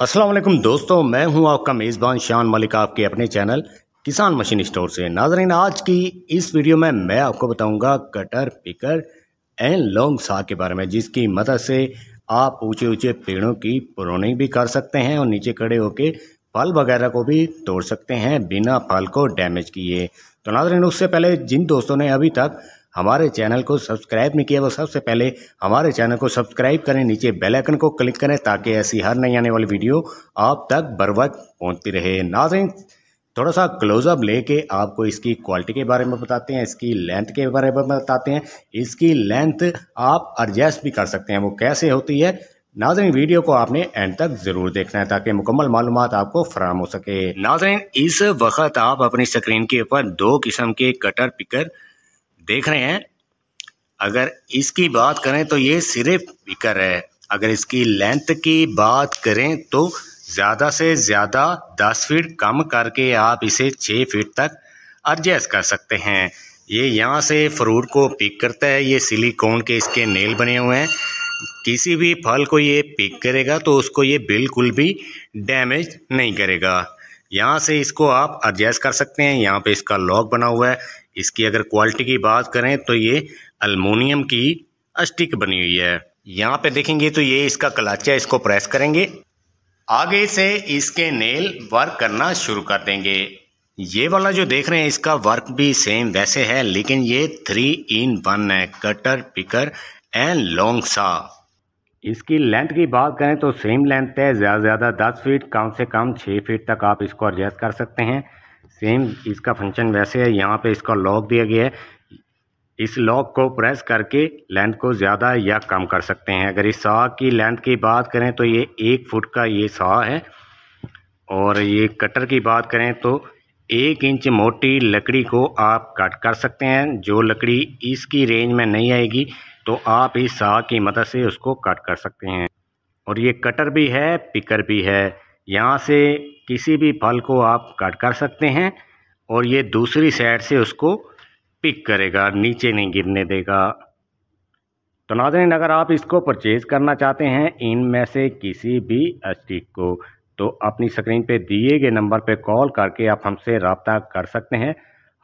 अस्सलाम वालेकुम दोस्तों मैं हूं आपका मेज़बान शान मलिक आपके अपने चैनल किसान मशीन स्टोर से नाजरीन आज की इस वीडियो में मैं आपको बताऊंगा कटर पिकर एंड लॉन्ग साग के बारे में जिसकी मदद से आप ऊंचे ऊंचे पेड़ों की प्रोनिंग भी कर सकते हैं और नीचे खड़े होकर फल वगैरह को भी तोड़ सकते हैं बिना फल को डैमेज किए तो नाजरीन उससे पहले जिन दोस्तों ने अभी तक हमारे चैनल को सब्सक्राइब नहीं किया तो सबसे पहले हमारे चैनल को सब्सक्राइब करें नीचे बेल आइकन को क्लिक करें ताकि ऐसी हर नई आने वाली वीडियो आप तक बर वक्त पहुँचती रहे नाजिन थोड़ा सा क्लोजअप लेके आपको इसकी क्वालिटी के बारे में बताते हैं इसकी लेंथ के बारे में बताते हैं इसकी लेंथ आप एडजस्ट भी कर सकते हैं वो कैसे होती है नाजरीन वीडियो को आपने एंड तक जरूर देखना है ताकि मुकम्मल मालूम आपको फराम हो सके नाजरीन इस वक्त आप अपनी स्क्रीन के ऊपर दो किस्म के कटर पिकर देख रहे हैं अगर इसकी बात करें तो ये सिर्फ विकर है अगर इसकी लेंथ की बात करें तो ज़्यादा से ज़्यादा दस फीट कम करके आप इसे छः फीट तक एडजस्ट कर सकते हैं ये यहाँ से फ्रूट को पिक करता है ये सिलिकॉन के इसके नेल बने हुए हैं किसी भी फल को ये पिक करेगा तो उसको ये बिल्कुल भी डैमेज नहीं करेगा यहाँ से इसको आप एडजस्ट कर सकते हैं यहाँ पे इसका लॉक बना हुआ है इसकी अगर क्वालिटी की बात करें तो ये अलमोनियम की अस्टिक बनी हुई है यहाँ पे देखेंगे तो ये इसका कलाचा इसको प्रेस करेंगे आगे से इसके नेल वर्क करना शुरू कर देंगे ये वाला जो देख रहे हैं इसका वर्क भी सेम वैसे है लेकिन ये थ्री इन वन है कटर पिकर एंड लॉन्ग सा इसकी लेंथ की बात करें तो सेम लेंथ है ज़्यादा से ज़्यादा दस फीट कम से कम छः फीट तक आप इसको एडजस्ट कर सकते हैं सेम इसका फंक्शन वैसे है यहाँ पे इसका लॉक दिया गया है इस लॉक को प्रेस करके लेंथ को ज़्यादा या कम कर सकते हैं अगर इस सा की लेंथ की बात करें तो ये एक फुट का ये सा है और ये कटर की बात करें तो एक इंच मोटी लकड़ी को आप कट कर सकते हैं जो लकड़ी इसकी रेंज में नहीं आएगी तो आप इस साग की मदद से उसको कट कर सकते हैं और ये कटर भी है पिकर भी है यहाँ से किसी भी फल को आप कट कर सकते हैं और ये दूसरी साइड से उसको पिक करेगा नीचे नहीं गिरने देगा तो नाजरीन अगर आप इसको परचेज़ करना चाहते हैं इनमें से किसी भी स्टिक को तो अपनी स्क्रीन पे दिए गए नंबर पे कॉल करके आप हमसे रबता कर सकते हैं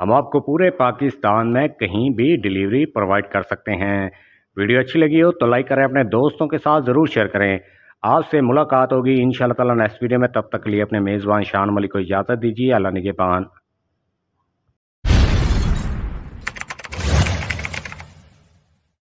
हम आपको पूरे पाकिस्तान में कहीं भी डिलीवरी प्रोवाइड कर सकते हैं वीडियो अच्छी लगी हो तो लाइक करें अपने दोस्तों के साथ ज़रूर शेयर करें आज से मुलाकात होगी इन शाला नेक्स्ट वीडियो में तब तक के लिए अपने मेज़बान शान मलिक को इजाज़त दीजिए अल्लाह निगेबान